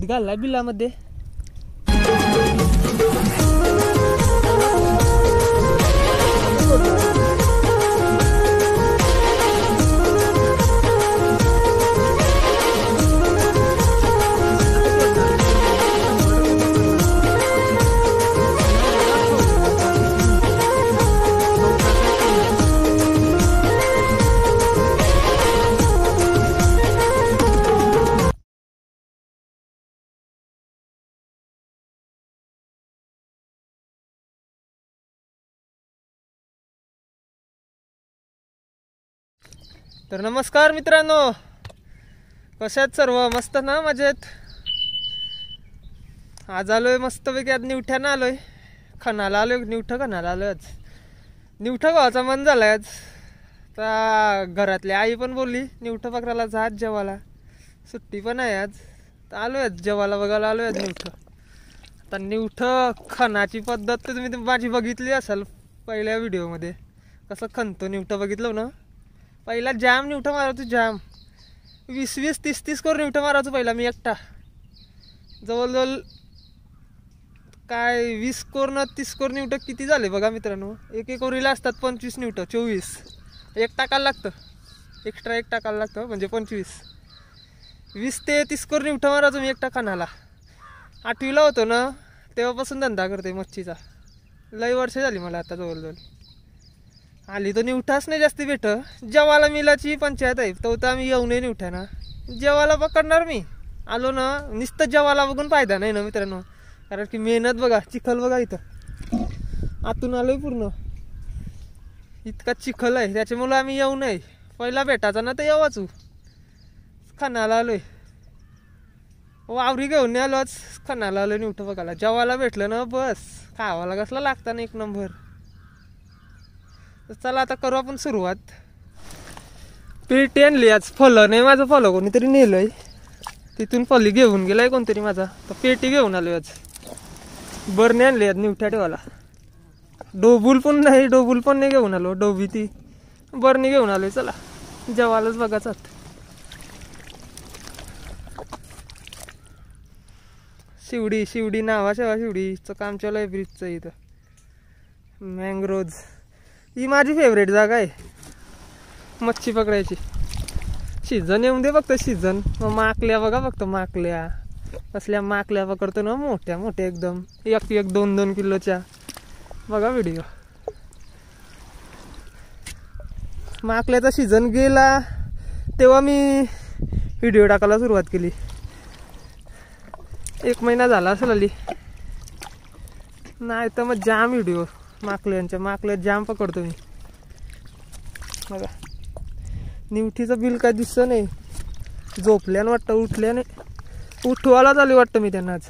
का बिलामध्ये तर नमस्कार मित्रांनो कशात सर्व मस्त ना मजेत आज आलोय आहे मस्तपैकी आज निवठ्यानं आलोय खणाला आलोय आहे निवठं खणाला आलो आज निवठं गावाचा मन झाला आज तर घरातली आई पण बोलली निवठं पकडायला जा आज जेवायला सुट्टी पण आहे आज तर आलो आहेत जेवायला बघायला आलो आज निवठं आता निवठं खणाची पद्धत तुम्ही माझी बघितली असाल पहिल्या व्हिडिओमध्ये कसं खणतो निवठं बघितलं ना पहिला जाम निवठं मारायचो जॅम वीस वीस तीस तीस करून निवठं मारायचो पहिला मी एकटा जवळजवळ काय वीस कोरनं तीस कोर निवटं किती झाले बघा मित्रांनो एक एक ओरीला असतात पंचवीस निवटं चोवीस एक टाकायला लागतं एक्स्ट्रा एक टाकायला लागतं म्हणजे पंचवीस वीस ते तीस कोर निवठं मारायचो मी एकटा खानाला आठवीला होतो ना तेव्हापासून धंदा करते मच्छीचा लई वर्ष झाली मला आता जवळजवळ आली तर निवठाच नाही जास्त भेट जेवाला मिलाची पंचायत आहे तो तर आम्ही येऊ नये निवठा ना जेवाला पकडणार मी आलो ना नुसतं जेवाला बघून फायदा नाही ना मित्रांनो कारण की मेहनत बघा चिखल बघा इथं आतून आलोय पूर्ण इतका चिखल आहे त्याच्यामुळं आम्ही येऊ नये पहिला भेटायचा ना तर येवाचू खानाला आलोय वावरी घेऊन आलो आज खानाला आलो निवठं बघायला जेवायला भेटलं ना बस खावाला कसला लागता ना एक नंबर तर चला आता करू आपण सुरुवात पेटी आणली आज फलं नाही माझं फलं कोणीतरी नेलं आहे तिथून फली घेऊन गेलाय कोणतरी माझा तर पेटी घेऊन आलो आज बरणे आणली आज निवठ्या ठेवाला डोबूल पण नाही डोबूल पण नाही घेऊन आलो डोबी ती बरणी घेऊन आलो चला जेवायलाच बघाच शिवडी शिवडी नावा शेवा शिवडीचं काम चालू आहे ब्रिजचं इथं मँग्रोज ही माझी फेवरेट जागा आहे मच्छी पकडायची सीझन येऊन दे फक्त सीझन मग माकल्या बघा फक्त माकल्या असल्या माकल्या पकडतो ना मोठ्या मोठ्या एकदम एक एक दोन दोन किलोच्या बघा व्हिडिओ माकल्याचा सीझन गेला तेव्हा मी व्हिडिओ टाकायला सुरुवात केली एक महिना झाला असेल नाही तर मग जाम व्हिडिओ माकल्यांच्या माकल्या जाम पकडतो मी बघा निवठीचं बिल काय दिसतं नाही झोपल्यानं वाटतं उठल्याने उठवायला झाली वाटतं मी त्यांना आज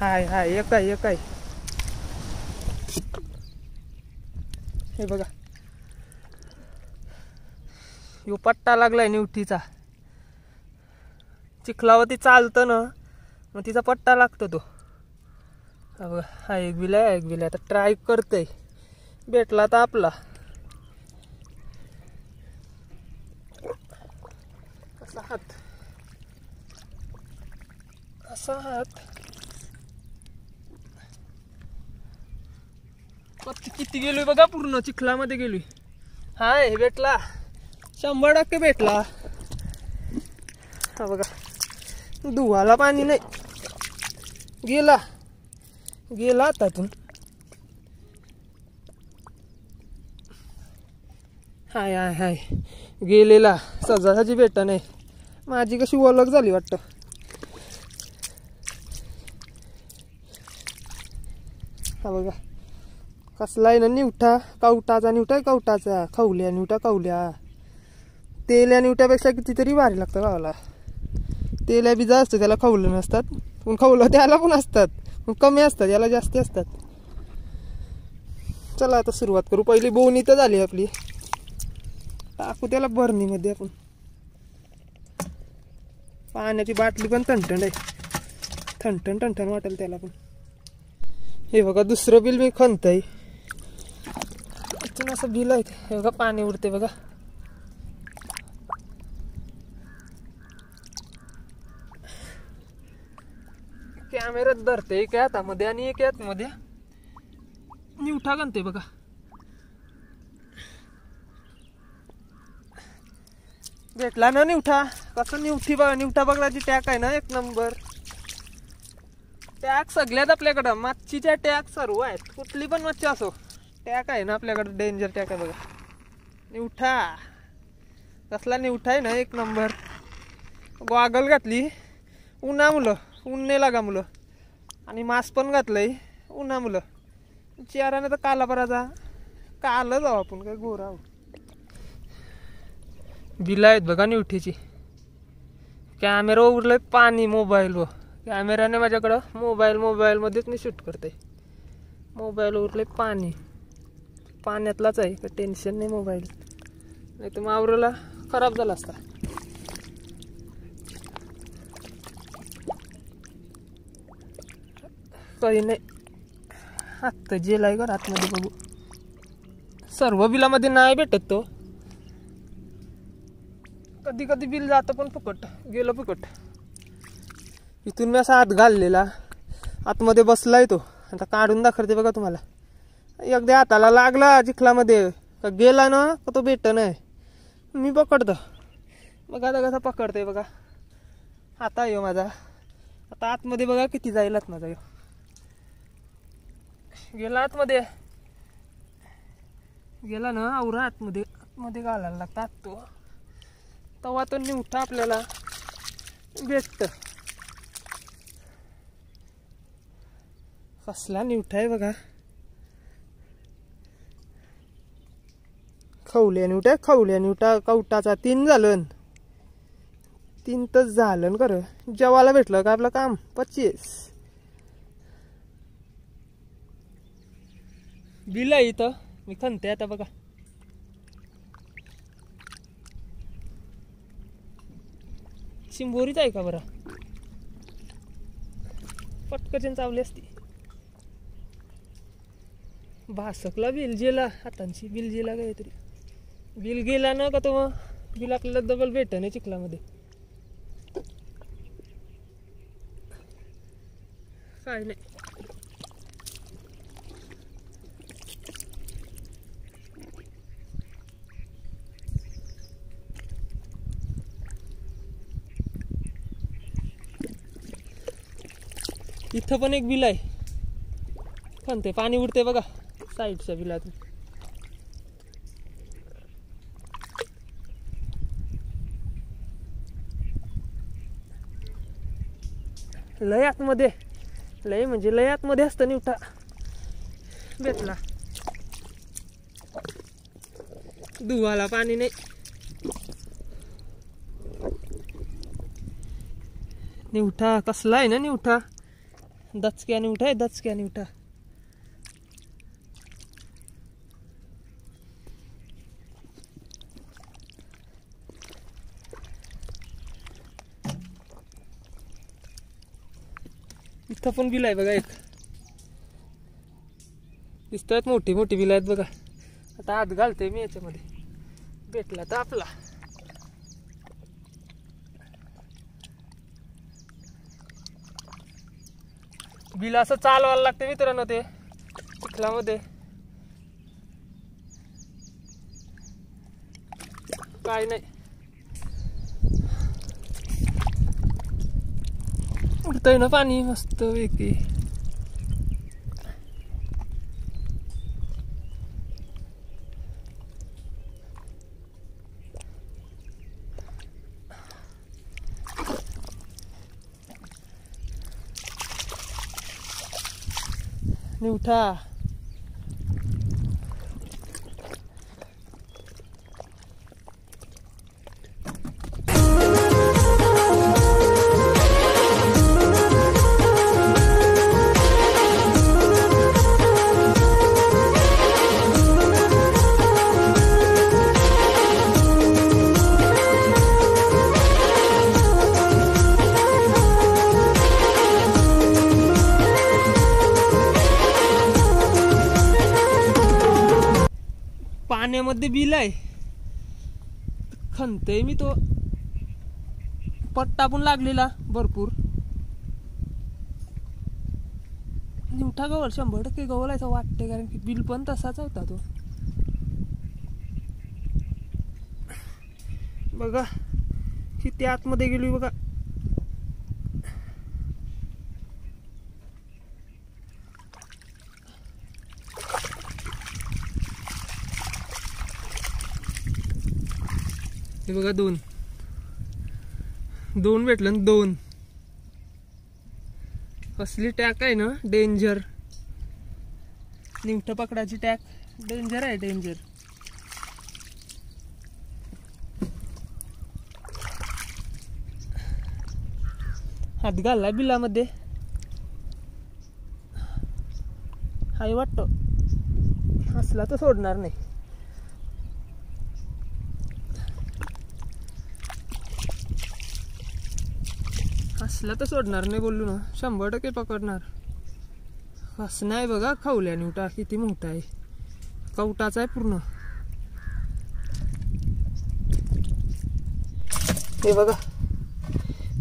हाय हाय एक आहे एक आहे हे बघा यो पट्टा लागलाय निवठीचा चिखलावती चालतं ना मग तिचा पट्टा लागतो तो अगं हा एक बिला एक बिला तर ट्राय करतंय भेटला तर आपला असा हात असा हात किती गेलोय बघा पूर्ण चिखलामध्ये गेलोय हाय भेटला शंभर टक्के भेटला हा बघा धुवाला पाणी नाही गेला गेला त्यातून हाय हाय हाय गेलेला सजासाची भेट नाही माझी कशी ओळख झाली वाटत हा बघा कसला आहे ना निवठा कवटाचा निवटा कवटाचा खवल्या निवटा कवल्या तेल्या निवट्यापेक्षा कितीतरी भारी लागतं गावाला तेल्या बी जास्त त्याला खवलं नसतात पण खवलं त्याला पण असतात पण कमी असतात याला जास्ती असतात चला आता सुरुवात करू पहिली बोवणी तर झाली आपली टाकू त्याला बरणीमध्ये आपण पाण्याची बाटली पण थंटण आहे थंटण थंटण वाटेल त्याला पण हे बघा दुसरं बिल मी खणत आहे असं बिल आहे हे बघा पाणी उडते बघा कॅमेऱ्यात धरते एक हातामध्ये आणि एक मध्ये निवठा गणते बघा भेटला ना निवठा कसं निवठी बघा निवठा जी टॅक आहे ना एक नंबर टॅक सगळ्यात आपल्याकडं मच्छीच्या टॅक सर्व आहेत कुठली पण मच्छी असो टॅक आहे ना आपल्याकडं डेंजर टॅक आहे बघा निवठा कसला निवठा आहे ना एक नंबर गॉगल घातली उन्हा मुलं ऊन नाही लागा मुलं आणि मास्क पण घातलंय उन्हा मुलं चेहराने तर काला बराचा काला जाऊ आपण काय गोरा बिला आहेत बघा निवठीची कॅमेरा उरलाय पाणी मोबाईल व कॅमेराने माझ्याकडं मोबाईल मोबाईलमध्येच मी शूट करते मोबाईल उरले पाणी पाण्यातलाच आहे टेन्शन नाही मोबाईल नाही तर मावरला खराब झाला असता काही नाही आत्ता जेल आहे का आतमध्ये बघू सर्व बिलामध्ये नाही भेटत तो कधी कधी बिल जातं पण फुकट गेलो फुकट इथून मी असा आत घाललेला आतमध्ये बसलाय तो आता काढून दाखवते बघा तुम्हाला एकदा हाताला लागला चिखलामध्ये का गेला ना का तो भेट नाही मी पकडतो बघा आता कसा पकडतोय बघा आता यो हो माझा आता आतमध्ये बघा किती जाईल माझा येऊ गेला आतमध्ये गेला ना आवरा आतमध्ये आतमध्ये घालायला लागतात तो तवा तो निवठा आपल्याला भेटत कसला निवठा आहे बघा खवल्या निवटा खवल्या निवटा कवटाचा तीन झालं तीन तर झालं खरं जेवायला भेटलं का आपलं काम पच्चीस बिल आहे इथं मी खणते आता बघा शिंबोरीच आहे का बरं पटकन चावली असती भासकला बिल जेला हातांची बिल जेला काहीतरी बिल गेला ना का तो मग बिल आपल्याला डबल भेट नाही चिखलामध्ये काय नाही इथं पण एक बिल आहे पण ते पाणी उडते बघा साईडच्या बिलातून लयात मध्ये लय म्हणजे लयात मध्ये असत निवठा भेटला दुवाला पाणी नाही निवठा कसला आहे ना निवठा दचक्याने उठाय दचक्याने उठा इथं पण बिल आहे बघा एक दिसत आहेत मोठी मोठी बिल आहेत बघा आता आत घालते मी याच्यामध्ये भेटला तर आपला बिल असं चालवायला लागते मित्रांनो ते चिखलामध्ये काय नाही उडतय ना पाणी मस्त वेगळी Niltar. पाण्यामध्ये आहे खणतय मी तो पट्टा पण लागलेला भरपूर निमठा गवल शंभर टक्के गवल असं वाटते कारण की बिल पण तसाच होता तो बघा किती आतमध्ये गेली बघा हे बघा दोन दोन भेटलं दोन असली टॅक आहे ना डेंजर निमठ पकडाची टॅक डेंजर आहे डेंजर हात घालला बिलामध्ये हाय वाटतो असला तर सोडणार नाही असला तर सोडणार नाही बोललो ना शंभर टक्के पकडणार असं नाही बघा खवल्या निवटा किती मोठा आहे कवटाचा आहे पूर्ण हे बघा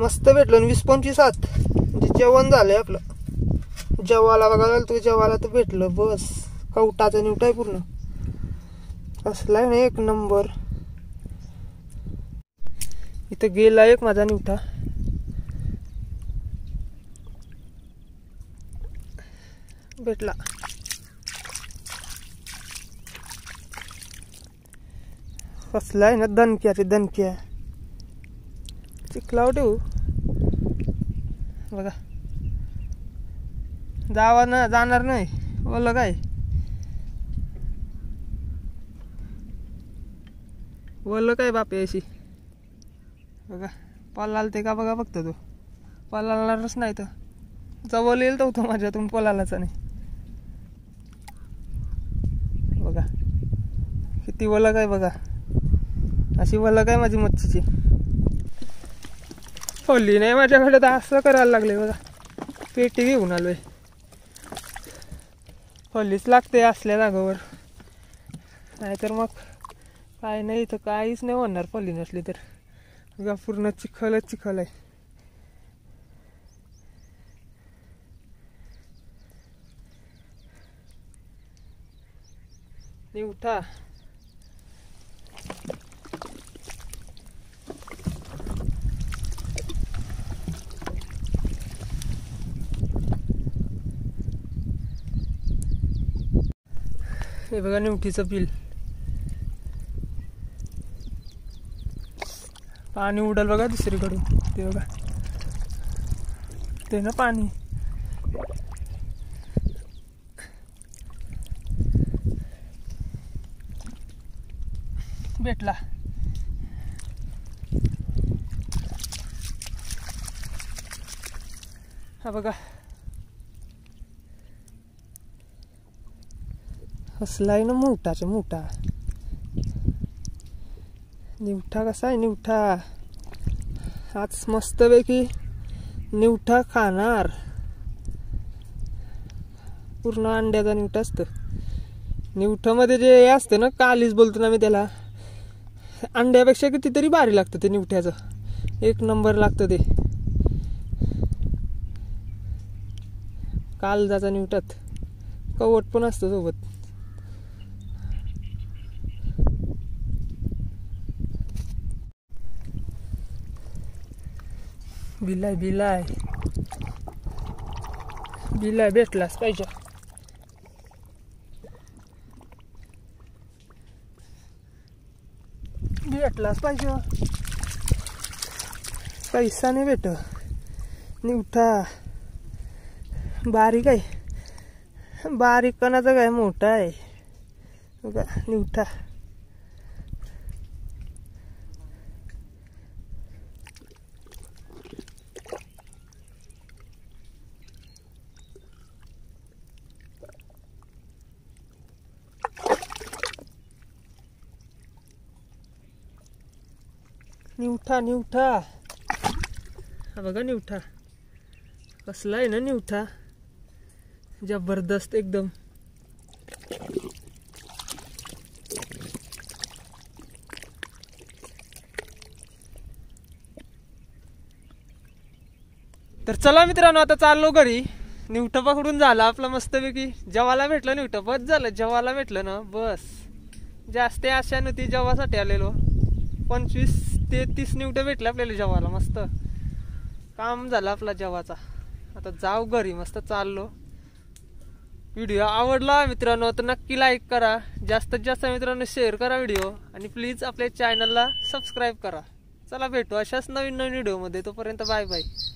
मस्त भेटलो वीस पंचवीस आत म्हणजे जेवण झालंय आपलं जेवाला बघायला तू जेवाला तर भेटलं बस कवटाचा आहे पूर्ण कसलाय ना एक नंबर इथं गेला एक माझा निवटा भेटला आहे ना दणक्या ते दणक्या चिखलाव ठेवू बघा जावा ना जाणार नाही ओलं काय ओलं काय बापे अशी बघा पालाल ते का बघा बघतो तो आलणारच नाही तर जवळ येईल तो माझ्यातून पोलालाचा नाही किती वलग आहे बघा अशी वलग आहे माझी मच्छीची ओली नाही माझ्याकडे तर असं करायला लागले बघा पेटी घेऊन आलोय खोलीच लागते असल्या जागावर नाहीतर मग काय नाही इथं काहीच नाही होणार पॉली नसली तर बघा पूर्ण चिखलच चिखल आहे निवठा हे बघा निवठीचं पिल पाणी उडल बघा दुसरीकडून ते बघा ते ना पाणी भेटला हा बघा आहे ना मोठाच्या मोठा निवठा कसा आहे निवठा आज पैकी निवठा खाणार पूर्ण अंड्याचा निवठा असतं निवठामध्ये जे असतं ना कालीच बोलतो ना मी त्याला अंड्यापेक्षा कितीतरी भारी लागतं ते निवठ्याचं एक नंबर लागतं ते कालजाचा निवटात कवट पण असतं सोबत बिलाय बिलाय बिलाय भेटलाच पाहिजे भेटलाच पाहिजे पैसा नाही भेट निवठा बारीक आहे बारीक कणाचा काय मोठा आहे निवठा निवठा निवठा हा बघा निवठा कसला आहे ना निवठा जबरदस्त एकदम तर चला मित्रांनो आता चाललो घरी निवठं पकडून झाला आपला मस्तपैकी जेवायला भेटलं निवठं बस झालं जेवायला भेटलं ना बस जास्त आशा नव्हती जेवासाठी आलेलो पंचवीस ते तीस निवटे भेटले आपल्याला जेवायला मस्त काम झालं आपला जेवाचा आता जाऊ घरी मस्त चाललो व्हिडिओ आवडला मित्रांनो तर नक्की लाईक करा जास्तीत जास्त मित्रांनो शेअर करा व्हिडिओ आणि प्लीज आपल्या चॅनलला सबस्क्राईब करा चला भेटू अशाच नवीन नवीन व्हिडिओमध्ये तोपर्यंत बाय बाय